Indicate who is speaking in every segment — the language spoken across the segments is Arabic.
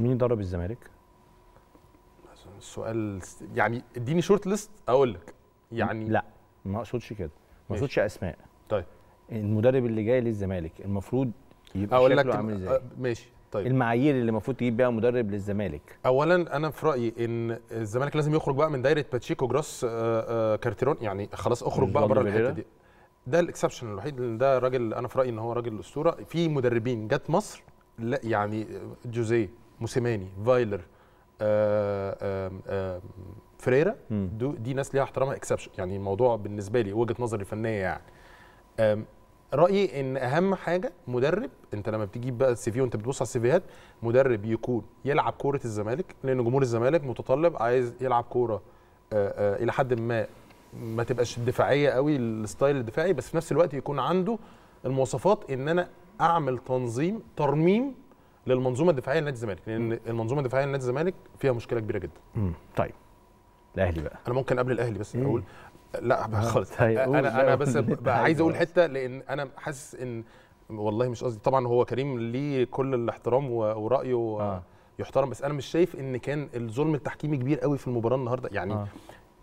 Speaker 1: مين درب الزمالك؟ السؤال يعني اديني شورت ليست اقول لك يعني لا ما اقصدش كده ما اقصدش اسماء طيب المدرب اللي جاي للزمالك المفروض يبقى أقول شكله لك عامل ازاي ماشي طيب المعايير اللي المفروض تجيب بيها مدرب للزمالك اولا انا في رايي ان الزمالك لازم يخرج بقى من دايره باتشيكو جراس آه، آه، كارتيرون يعني خلاص اخرج بقى بره الحته دي ده الاكسبشن الوحيد لان ده راجل انا في رايي ان هو راجل اسطوره في مدربين جت مصر لا يعني جوزيه موسيماني فايلر آآ آه، آآ آه، آه، فريرا دي ناس ليها احترامها اكسبشن يعني الموضوع بالنسبه لي وجهه نظري الفنيه يعني رايي ان اهم حاجه مدرب انت لما بتجيب بقى السي في وانت بتبص على السيفيهات مدرب يكون يلعب كوره الزمالك لان جمهور الزمالك متطلب عايز يلعب كوره الى حد ما ما تبقاش دفاعيه قوي الستايل الدفاعي بس في نفس الوقت يكون عنده المواصفات ان انا اعمل تنظيم ترميم للمنظومه الدفاعيه لنادي الزمالك لان المنظومه الدفاعيه لنادي الزمالك فيها مشكله كبيره جدا مم. طيب الاهلي بقى انا ممكن قبل الاهلي بس اقول لا خالص انا انا بس عايز اقول حته لان انا حاسس ان والله مش قصدي طبعا هو كريم ليه كل الاحترام ورايه آه. يحترم بس انا مش شايف ان كان الظلم التحكيمي كبير قوي في المباراه النهارده يعني آه.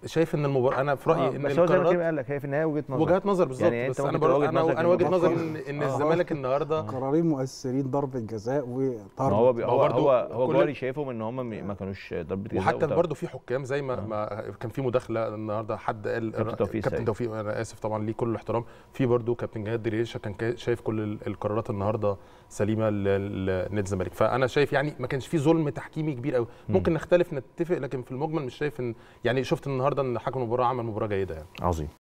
Speaker 1: شايف ان المباراه انا في رايي آه ان بس هو زي ما قال لك هي في النهايه وجهه نظر وجهه نظر بالظبط يعني بس انا بقول انا انا وجهه نظري ان, إن آه الزمالك النهارده قرارين مؤثرين ضربه جزاء وطرد هو هو هو, هو جواري شايفهم ان هم ما كانوش ضربه جزاء وحتى برضه في حكام زي ما, آه. ما كان في مداخله النهارده حد قال كابتن توفيق كابتن توفيق انا اسف طبعا ليه كل الاحترام في برضه كابتن جهاد دريشه كان شايف كل القرارات النهارده سليمه لنادي الزمالك فانا شايف يعني ما كانش في ظلم تحكيمي كبير قوي ممكن نختلف نتفق لكن في المجمل مش شايف ان يعني شفت النهارده النهارده ان حكم المباراه عمل مباراه جيده يعني عظيم